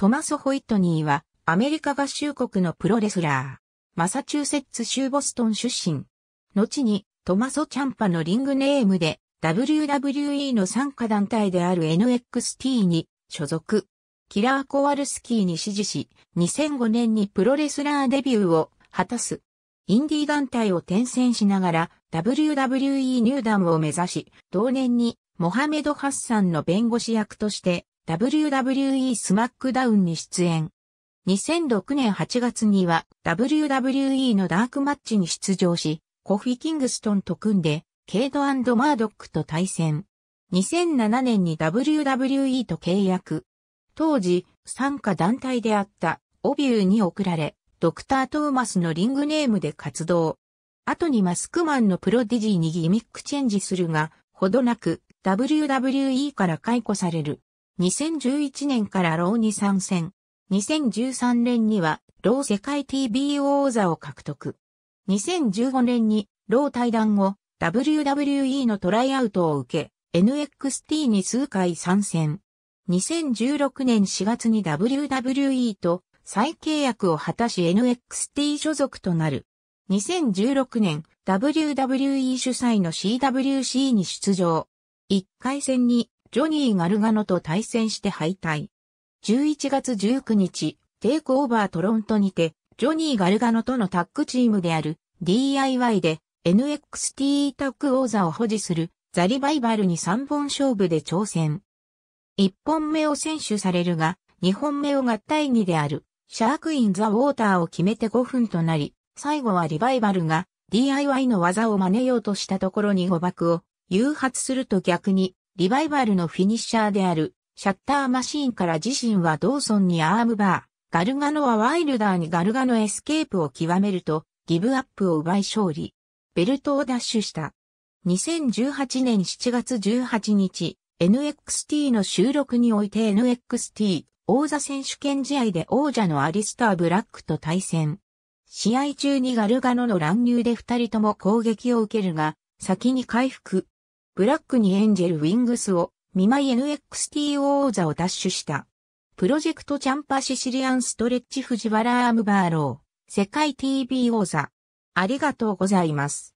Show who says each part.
Speaker 1: トマス・ホイットニーは、アメリカ合衆国のプロレスラー。マサチューセッツ州ボストン出身。後に、トマソ・チャンパのリングネームで、WWE の参加団体である NXT に所属。キラー・コワルスキーに支持し、2005年にプロレスラーデビューを果たす。インディー団体を転戦しながら WWE 入団を目指し、同年にモハメド・ハッサンの弁護士役として WWE スマックダウンに出演。2006年8月には WWE のダークマッチに出場し、コフィ・キングストンと組んで、ケイドマードックと対戦。2007年に WWE と契約。当時、参加団体であったオビューに送られ、ドクター・トーマスのリングネームで活動。後にマスクマンのプロディジーにギミックチェンジするが、ほどなく WWE から解雇される。2011年からローに参戦。2013年にはロー世界 TBO 王座を獲得。2015年にロー対談後、WWE のトライアウトを受け、NXT に数回参戦。2016年4月に WWE と再契約を果たし NXT 所属となる。2016年 WWE 主催の CWC に出場。1回戦にジョニー・ガルガノと対戦して敗退。11月19日、テイクオーバートロントにて、ジョニー・ガルガノとのタッグチームである DIY で NXT タッグ王座を保持するザ・リバイバルに3本勝負で挑戦。1本目を選手されるが、2本目を合体2であるシャークイン・ザ・ウォーターを決めて5分となり、最後はリバイバルが DIY の技を真似ようとしたところに誤爆を誘発すると逆にリバイバルのフィニッシャーである、シャッターマシーンから自身はドーソンにアームバー、ガルガノはワイルダーにガルガノエスケープを極めると、ギブアップを奪い勝利。ベルトを奪取した。2018年7月18日、NXT の収録において NXT 王座選手権試合で王者のアリスター・ブラックと対戦。試合中にガルガノの乱入で二人とも攻撃を受けるが、先に回復。ブラックにエンジェルウィングスを、ミマイ NXT 王座を奪取した。プロジェクトチャンパシシリアンストレッチ藤原アームバーロー、世界 TV 王座。ありがとうございます。